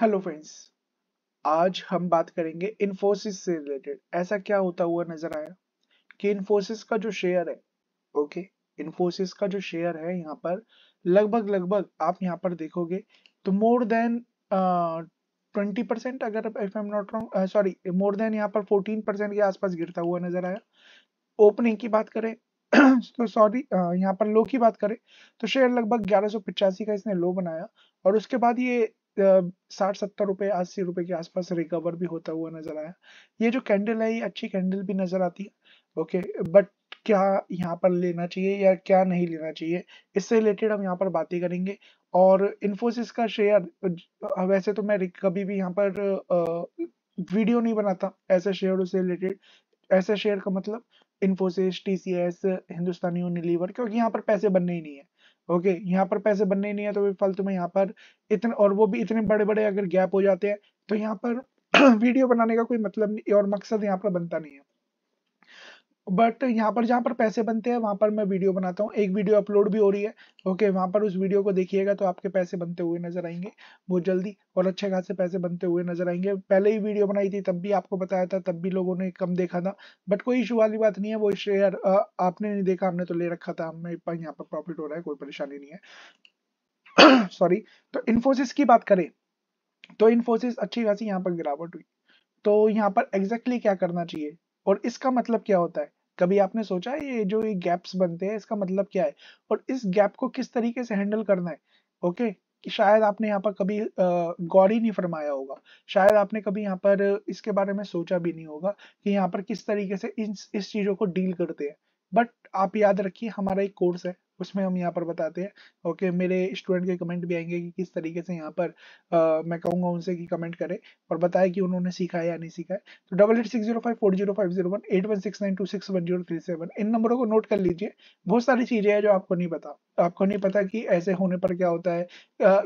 hello friends आज हम बात करेंगे इन्फोसिस से रिलेटेड ऐसा क्या होता हुआ नजर आया कि इन्फोसिस का जो शेयर है ओके इन्फोसिस का जो शेयर है यहाँ पर लगभग लगभग आप यहाँ पर देखोगे तो मोर देन ट्वेंटी परसेंट अगर if I am not wrong sorry more than यहाँ पर फोर्टीन परसेंट के आसपास गिरता हुआ नजर आया ओपनिंग तो की बात करें तो सॉरी यहाँ पर लो की बात करें तो शेयर लगभग ग्यारह का इसने लो बनाया और उसके बाद ये साठ सत्तर रुपए अस्सी रुपए के आसपास रिकवर भी होता हुआ नजर आया ये जो कैंडल है ये अच्छी कैंडल भी नजर आती है ओके बट क्या यहाँ पर लेना चाहिए या क्या नहीं लेना चाहिए इससे रिलेटेड हम यहाँ पर बातें करेंगे और इन्फोसिस का शेयर वैसे तो मैं कभी भी यहाँ पर वीडियो नहीं बनाता ऐसे शेयर से रिलेटेड ऐसे शेयर का मतलब इन्फोसिस टीसीएस हिंदुस्तानी यूनिलीवर क्योंकि यहाँ पर पैसे बनने ही नहीं है ओके okay, यहाँ पर पैसे बनने नहीं है तो फालतू में यहाँ पर इतने और वो भी इतने बड़े बड़े अगर गैप हो जाते हैं तो यहाँ पर वीडियो बनाने का कोई मतलब नहीं और मकसद यहाँ पर बनता नहीं है बट यहाँ पर जहाँ पर पैसे बनते हैं वहाँ पर मैं वीडियो बनाता हूँ एक वीडियो अपलोड भी हो रही है ओके वहाँ पर उस वीडियो को देखिएगा तो आपके पैसे बनते हुए नजर आएंगे बहुत जल्दी और अच्छे खासे पैसे बनते हुए नजर आएंगे पहले ही वीडियो बनाई थी तब भी आपको बताया था तब भी लोगों ने कम देखा था बट कोई इशू वाली बात नहीं है वो शेयर आपने नहीं देखा हमने तो ले रखा था हमें यहाँ पर प्रॉफिट हो रहा है कोई परेशानी नहीं है सॉरी तो इन्फोसिस की बात करें तो इन्फोसिस अच्छी खासी यहाँ पर गिरावट हुई तो यहाँ पर एग्जैक्टली exactly क्या करना चाहिए और इसका मतलब क्या होता है कभी आपने सोचा है ये जो ये गैप्स बनते हैं इसका मतलब क्या है और इस गैप को किस तरीके से हैंडल करना है ओके कि शायद आपने यहाँ पर कभी गौर ही नहीं फरमाया होगा शायद आपने कभी यहाँ पर इसके बारे में सोचा भी नहीं होगा कि यहाँ पर किस तरीके से इस इस चीज़ों को डील करते हैं बट आप याद रखिए हमारा एक कोर्स है उसमें हम यहाँ पर बताते हैं ओके मेरे स्टूडेंट के कमेंट भी आएंगे कि किस तरीके से यहाँ पर आ, मैं कहूँगा उनसे कि कमेंट करें और बताएं कि उन्होंने सीखा है या नहीं सीखा है तो double eight six zero five four zero five zero one eight one six nine two six one zero three seven इन नंबरों को नोट कर लीजिए बहुत सारी चीज़ें हैं जो आपको नहीं बता आपको नहीं पता कि ऐसे होने पर क्या होता है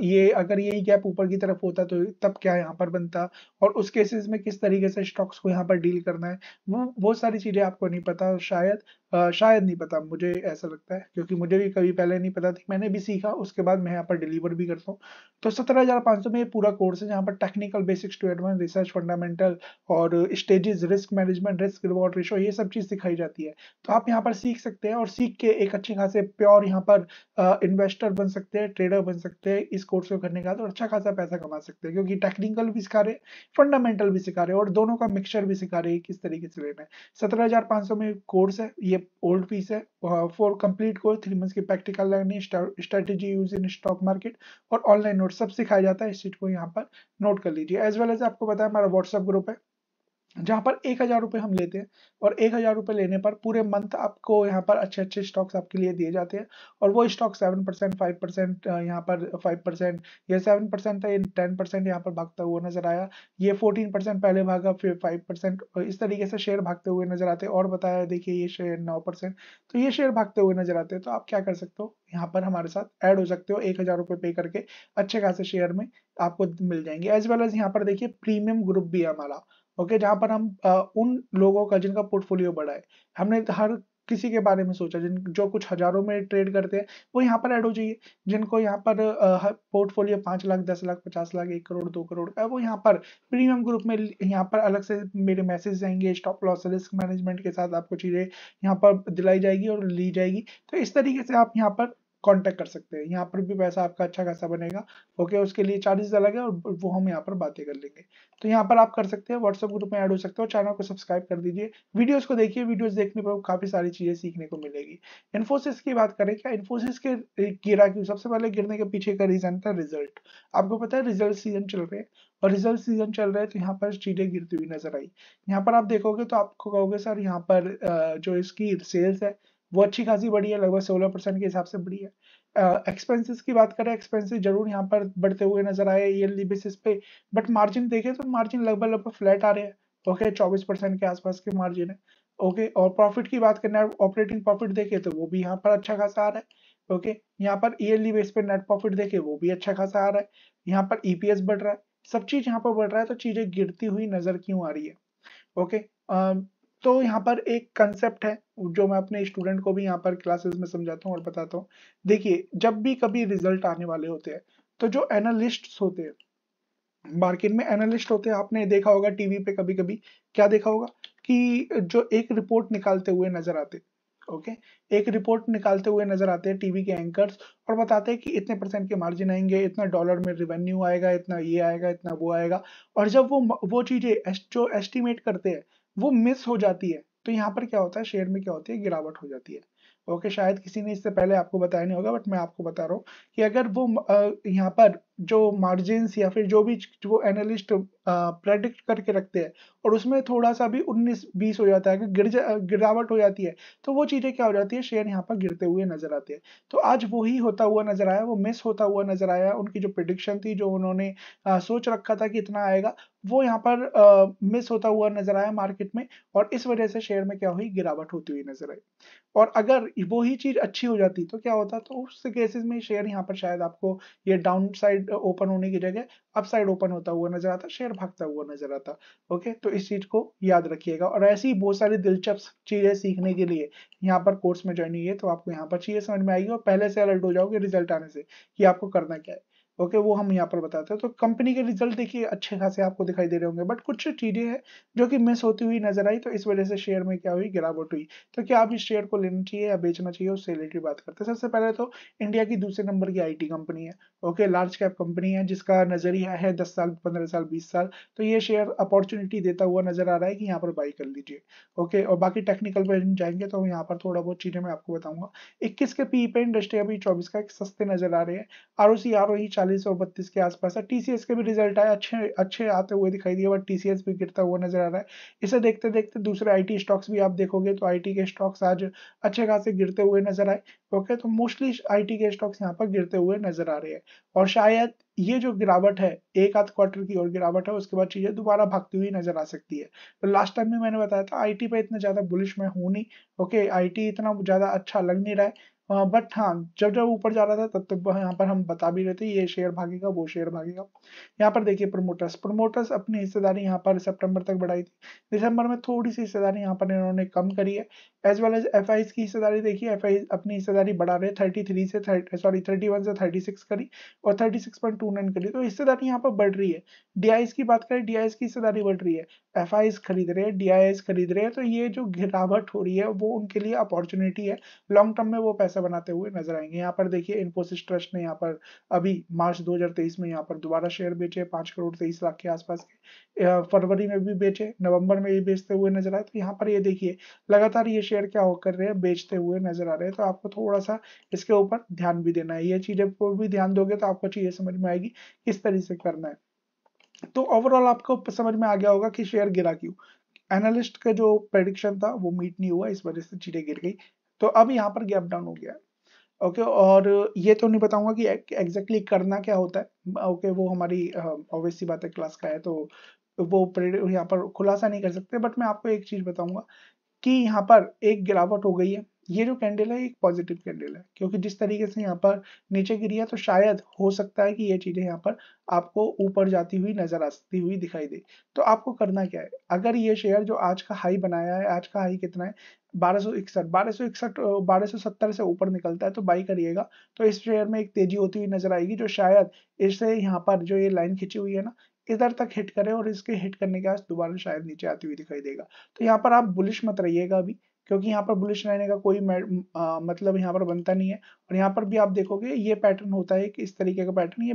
ये अगर यही गैप ऊपर की तरफ होता तो तब क्या यहाँ पर बनता और उस केसेस में किस तरीके से स्टॉक्स को यहाँ पर डील करना है वो बहुत सारी चीज़ें आपको नहीं पता शायद शायद नहीं पता मुझे ऐसा लगता है क्योंकि मुझे भी कभी पहले नहीं पता थी मैंने भी सीखा उसके बाद मैं यहाँ पर डिलीवर भी करता हूँ तो सत्रह हज़ार पाँच सौ में ये पूरा कोर्स है जहाँ पर technical basics to advance research fundamental और stages risk management risk reward ratio ये सब चीज़ सिखाई जाती है तो आप यहाँ पर सीख सकते हैं और सीख के एक अच्छे खासे प्योर यहाँ पर इन्वेस्टर बन सकते हैं ट्रेडर बन सकते हैं इस कोर्स को करने के बाद और अच्छा खासा पैसा कमा सकते हैं क्योंकि टेक्निकल भी सिखा रहे फंडामेंटल भी सिखा रहे और दोनों का मिक्सचर भी सिखा रहे किस तरीके से लेना है सत्रह हजार सौ में कोर्स है ये ओल्ड फीस है for complete course three months की practical learning strategy use in stock market और ऑनलाइन नोट सब सिखाया जाता है इस चीज को यहाँ पर नोट कर लीजिए एज वेल एज आपको बताया हमारा व्हाट्सअप ग्रुप है जहां पर एक हजार रुपये हम लेते हैं और एक हजार रुपये लेने पर पूरे मंथ आपको यहाँ पर अच्छे अच्छे स्टॉक्स आपके लिए दिए जाते हैं और वो stock seven percent five percent यहाँ पर फाइव परसेंट या सेवन परसेंट था ये टेन परसेंट यहाँ पर भागता हुआ नजर आया ये फोर्टीन परसेंट पहले भागा फिर फाइव परसेंट इस तरीके से शेयर भागते हुए नजर आते हैं और बताया देखिए ये शेयर नौ परसेंट तो ये शेयर भागते हुए नजर आते तो आप क्या कर सकते हो यहाँ पर हमारे साथ ऐड हो सकते हो एक हजार रुपये पे करके अच्छे खासे शेयर में आपको मिल जाएंगे एज वेल एज यहाँ पर देखिए प्रीमियम ग्रुप भी है हमारा ओके जहां पर हम उन लोगों का जिनका पोर्टफोलियो बढ़ाए है हमने हर किसी के बारे में सोचा जिन जो कुछ हजारों में ट्रेड करते हैं वो यहाँ पर ऐड हो जाइए जिनको यहाँ पर पोर्टफोलियो पांच लाख दस लाख पचास लाख एक करोड़ दो करोड़ का वो यहाँ पर प्रीमियम ग्रुप में यहाँ पर अलग से मेरे मैसेज जाएंगे स्टॉप लॉस रिस्क मैनेजमेंट के साथ आपको चीज़ें यहाँ पर दिलाई जाएगी और ली जाएगी तो इस तरीके से आप यहाँ पर कांटेक्ट कर सकते हैं यहाँ पर भी पैसा आपका अच्छा खासा बनेगा ओके उसके लिए चार्जेस अलग है और वो हम यहाँ पर बातें कर लेंगे तो यहाँ पर आप कर सकते हैं व्हाट्सएप ग्रुप में ऐड हो सकते हो चैनल को सब्सक्राइब कर दीजिए वीडियोस को देखिए वीडियोस देखने पर काफी सारी चीजें सीखने को मिलेगी इन्फोसिस की बात करें क्या इन्फोसिस के गिरा क्यों सबसे पहले गिरने के पीछे का रीजन था रिजल्ट आपको पता है रिजल्ट सीजन चल रहे हैं और रिजल्ट सीजन चल रहे है तो यहाँ पर चीजें गिरती हुई नजर आई यहाँ पर आप देखोगे तो आपको कहोगे सर यहाँ पर जो इसकी सेल्स है वो अच्छी खासी बढ़ी है लगभग सोलह परसेंट के हिसाब से बढ़ी है एक्सपेंसेस uh, की बात करें एक्सपेंसेस जरूर यहाँ पर बढ़ते हुए नजर आए ईयरली बेसिस पे बट मार्जिन देखें तो मार्जिन लगभग लगभग फ्लैट आ रहे हैं ओके चौबीस परसेंट के आसपास के मार्जिन है ओके और प्रॉफिट की बात करना ऑपरेटिंग प्रॉफिट देखें तो वो भी यहाँ पर अच्छा खासा आ रहा है ओके यहाँ पर ईयरली बेस पे नेट प्रॉफिट देखें वो भी अच्छा खासा आ रहा है यहाँ पर ईपीएस e बढ़ रहा है सब चीज यहाँ पर बढ़ रहा है तो चीजें गिरती हुई नजर क्यों आ रही है ओके तो यहाँ पर एक कंसेप्ट है जो मैं अपने स्टूडेंट को भी यहाँ पर क्लासेस में समझाता हूँ और बताता हूँ देखिए जब भी कभी रिजल्ट आने वाले होते हैं तो जो एनालिस्ट होते हैं मार्केट में एनालिस्ट होते हैं आपने देखा होगा टीवी पे कभी कभी क्या देखा होगा कि जो एक रिपोर्ट निकालते हुए नजर आते ओके एक रिपोर्ट निकालते हुए नजर आते हैं टीवी के एंकर्स और बताते हैं कि इतने परसेंट के मार्जिन आएंगे इतना डॉलर में रिवेन्यू आएगा इतना ये आएगा इतना वो आएगा और जब वो वो चीजें जो एस्टिमेट करते हैं वो मिस हो जाती है तो यहाँ पर क्या होता है शेयर में क्या होती है गिरावट हो जाती है ओके okay, शायद किसी ने इससे पहले आपको बताया नहीं होगा बट मैं आपको बता रहा हूँ कि अगर वो यहाँ पर जो मार्जिन या फिर जो भी वो एनालिस्ट प्रेडिक्ट करके रखते हैं और उसमें थोड़ा सा भी 19 20 हो जाता है कि गिर जा गिरावट हो जाती है तो वो चीज़ें क्या हो जाती है शेयर यहाँ पर गिरते हुए नजर आते हैं तो आज वही होता हुआ नजर आया वो मिस होता हुआ नजर आया उनकी जो प्रिडिक्शन थी जो उन्होंने आ, सोच रखा था कि इतना आएगा वो यहाँ पर आ, मिस होता हुआ नजर आया मार्केट में और इस वजह से शेयर में क्या हुई गिरावट होती हुई नजर आई और अगर वही चीज अच्छी हो जाती तो क्या होता तो उस केसेस में शेयर यहाँ पर शायद आपको ये डाउन साइड ओपन होने की जगह अपसाइड ओपन होता हुआ नजर आता शेयर भागता हुआ नजर आता ओके तो इस चीज को याद रखिएगा और ऐसी बहुत सारी दिलचस्प चीजें सीखने के लिए यहाँ पर कोर्स में ज्वाइन हुई है तो आपको यहाँ पर चीजें समझ में आएगी और पहले से अलर्ट हो जाओगे रिजल्ट आने से कि आपको करना क्या है ओके वो हम यहाँ पर बताते हैं तो कंपनी के रिजल्ट देखिए अच्छे खासे आपको दिखाई दे रहे होंगे बट कुछ चीज़ें हैं जो कि मिस होती हुई नजर आई तो इस वजह से शेयर में क्या हुई गिरावट हुई तो क्या आप इस शेयर को लेना चाहिए या बेचना चाहिए उससे रिलेटेड बात करते हैं सबसे पहले तो इंडिया की दूसरे नंबर की आई कंपनी है ओके लार्ज कैप कंपनी है जिसका नजरिया है दस साल पंद्रह साल बीस साल तो ये शेयर अपॉर्चुनिटी देता हुआ नजर आ रहा है कि यहाँ पर बाई कर लीजिए ओके और बाकी टेक्निकल पर जाएंगे तो यहाँ पर थोड़ा बहुत चीज़ें मैं आपको बताऊंगा इक्कीस के पी e पे इंडस्ट्री अभी चौबीस का सस्ते नजर आ रहे हैं आर ओ सी आर चालीस और बत्तीस के आसपास है टीसीएस के भी रिजल्ट आए अच्छे अच्छे आते हुए दिखाई दिए बट टीसीएस भी गिरता हुआ नजर आ रहा है इसे देखते देखते दूसरे आईटी स्टॉक्स भी आप देखोगे तो आईटी के स्टॉक्स आज अच्छे खासे गिरते हुए नजर आए ओके तो मोस्टली आईटी के स्टॉक्स यहाँ पर गिरते हुए नजर आ रहे हैं और शायद ये जो गिरावट है एक आध क्वार्टर की और गिरावट है उसके बाद चीजें दोबारा भागती हुई नजर आ सकती है तो लास्ट टाइम भी मैंने बताया था आईटी पे इतना ज्यादा बुलिश में हूं नहीं ओके आईटी इतना ज्यादा अच्छा लग नहीं रहा है बट हाँ, हाँ जब जब ऊपर जा रहा था तब तक यहाँ पर हम बता भी रहे थे ये शेयर भागेगा वो शेयर भागेगा यहाँ पर देखिए प्रमोटर्स प्रमोटर्स अपनी हिस्सेदारी यहाँ पर सितंबर तक बढ़ाई थी दिसंबर में थोड़ी सी हिस्सेदारी यहाँ पर इन्होंने कम करी है एज वेल एज एफ की हिस्सेदारी देखिए एफ अपनी हिस्सेदारी बढ़ा रहे थर्टी थ्री से सॉरी थर्टी से थर्टी सिक्स करी और thirty six point two nine करी तो हिस्सेदारी यहाँ पर बढ़ रही है डी की बात करें डी की हिस्सेदारी बढ़ रही है एफ खरीद रहे हैं डी खरीद रहे हैं तो ये जो गिरावट हो रही है वो उनके लिए अपॉर्चुनिटी है लॉन्ग टर्म में वो पैसा पैसा बनाते हुए नजर आएंगे यहाँ पर देखिए इन्फोसिस ट्रस्ट ने यहाँ पर अभी मार्च 2023 में यहाँ पर दोबारा शेयर बेचे पांच करोड़ तेईस लाख के आसपास के फरवरी में भी बेचे नवंबर में भी बेचते हुए नजर आए तो यहाँ पर ये देखिए लगातार ये शेयर क्या हो कर रहे हैं बेचते हुए नजर आ रहे हैं तो आपको थोड़ा सा इसके ऊपर ध्यान भी देना है ये चीजें को भी ध्यान दोगे तो आपको चीजें समझ में आएगी किस तरह से करना है तो ओवरऑल आपको समझ में आ गया होगा कि शेयर गिरा क्यों एनालिस्ट का जो प्रेडिक्शन था वो मीट नहीं हुआ इस वजह से चीजें गिर गई तो अब यहाँ पर गैप डाउन हो गया है ओके okay, और ये तो नहीं बताऊंगा कि एग्जैक्टली exactly करना क्या होता है ओके okay, वो हमारी ऑब्वियसली बात है क्लास का है तो वो यहाँ पर खुलासा नहीं कर सकते बट मैं आपको एक चीज बताऊंगा कि यहाँ पर एक गिरावट हो गई है ये जो कैंडल है एक पॉजिटिव कैंडल है क्योंकि जिस तरीके से यहाँ पर नीचे गिरी है तो शायद हो सकता है कि ये चीजें यहाँ पर आपको ऊपर जाती हुई नजर आती हुई दिखाई दे तो आपको करना क्या है अगर ये शेयर जो आज का हाई बनाया है आज का हाई कितना है बारह सौ इकसठ बारह सौ इकसठ बारह सौ सत्तर से ऊपर निकलता है तो बाई करिएगा तो इस शेयर में एक तेजी होती हुई नजर आएगी जो शायद इससे यहाँ पर जो ये लाइन खिंची हुई है ना इधर तक हिट करे और इसके हिट करने के बाद दोबारा शायद नीचे आती हुई दिखाई देगा तो यहाँ पर आप बुलिश मत रहिएगा अभी क्योंकि यहाँ पर बुलिश रहने का कोई आ, मतलब यहाँ पर बनता नहीं है और यहाँ पर भी आप देखोगे ये पैटर्न होता है कि इस तरीके का पैटर्न ये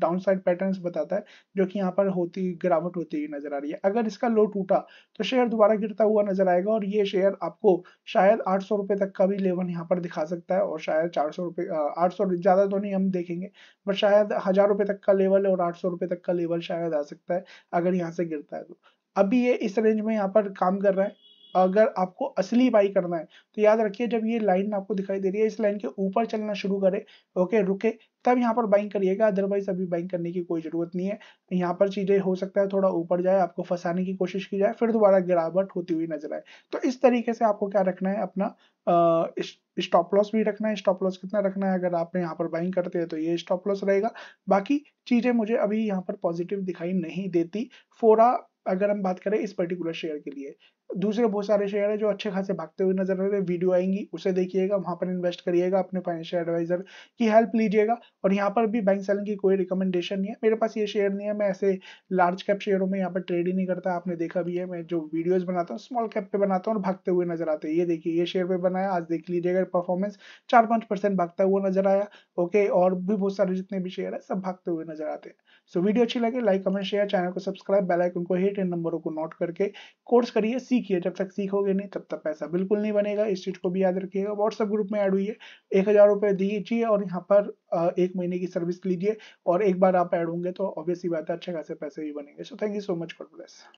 डाउन साइड पैटर्न बताता है जो कि यहाँ पर होती गिरावट होती हुई नजर आ रही है अगर इसका लो टूटा तो शेयर दोबारा गिरता हुआ नजर आएगा और ये शेयर आपको शायद आठ सौ रुपए तक का भी लेवल यहाँ पर दिखा सकता है और शायद चार सौ रुपये आठ सौ ज़्यादा तो नहीं हम देखेंगे बट शायद हजार रुपये तक का लेवल और आठ सौ रुपए तक का लेवल शायद आ सकता है अगर यहाँ से गिरता है तो अभी ये इस रेंज में यहाँ पर काम कर रहा है अगर आपको असली बाई करना है तो याद रखिए जब ये लाइन आपको दिखाई दे रही है इस लाइन के ऊपर चलना शुरू करे ओके रुके तब यहाँ पर बाइंग करिएगा अदरवाइज अभी बाइंग करने की कोई जरूरत नहीं है यहाँ पर चीजें हो सकता है थोड़ा ऊपर जाए आपको फंसाने की कोशिश की जाए फिर दोबारा गिरावट होती हुई नजर आए तो इस तरीके से आपको क्या रखना है अपना स्टॉप लॉस भी रखना है स्टॉप लॉस कितना रखना है अगर आपने यहाँ पर बाइंग करते हैं तो ये स्टॉप लॉस रहेगा बाकी चीजें मुझे अभी यहाँ पर पॉजिटिव दिखाई नहीं देती फोरा अगर हम बात करें इस पर्टिकुलर शेयर के लिए दूसरे बहुत सारे शेयर है जो अच्छे खासे भागते हुए नजर आ रहे हैं वीडियो आएंगी उसे देखिएगा वहां पर इन्वेस्ट करिएगा अपने फाइनेंशियल एडवाइजर की हेल्प लीजिएगा और यहाँ पर भी बैंक सेलिंग की कोई रिकमेंडेशन नहीं है मेरे पास ये शेयर नहीं है मैं ऐसे लार्ज कैप शेयरों में यहाँ पर ट्रेड ही नहीं करता आपने देखा भी है मैं जो वीडियोज बनाता हूँ स्मॉल कैप पे बनाता हूँ और भागते हुए नजर आते हैं ये देखिए ये शेयर पे बनाया आज देख लीजिएगा परफॉर्मेंस चार पांच परसेंट भागता हुआ नजर आया ओके और भी बहुत सारे जितने भी शेयर है सब भागते हुए नजर आते हैं सो वीडियो अच्छी लगे लाइक कमेंट शेयर चैनल को सब्सक्राइब बेलाइकन को हिट इन नंबरों को नोट करके कोर्स करिए सी सीखिए जब तक सीखोगे नहीं तब तक पैसा बिल्कुल नहीं बनेगा इस चीज़ को भी याद रखिएगा व्हाट्सएप ग्रुप में ऐड हुई है एक हज़ार रुपये दीजिए और यहाँ पर एक महीने की सर्विस लीजिए और एक बार आप ऐड होंगे तो ऑब्वियसली बात है अच्छे खासे पैसे भी बनेंगे so thank you so much for bless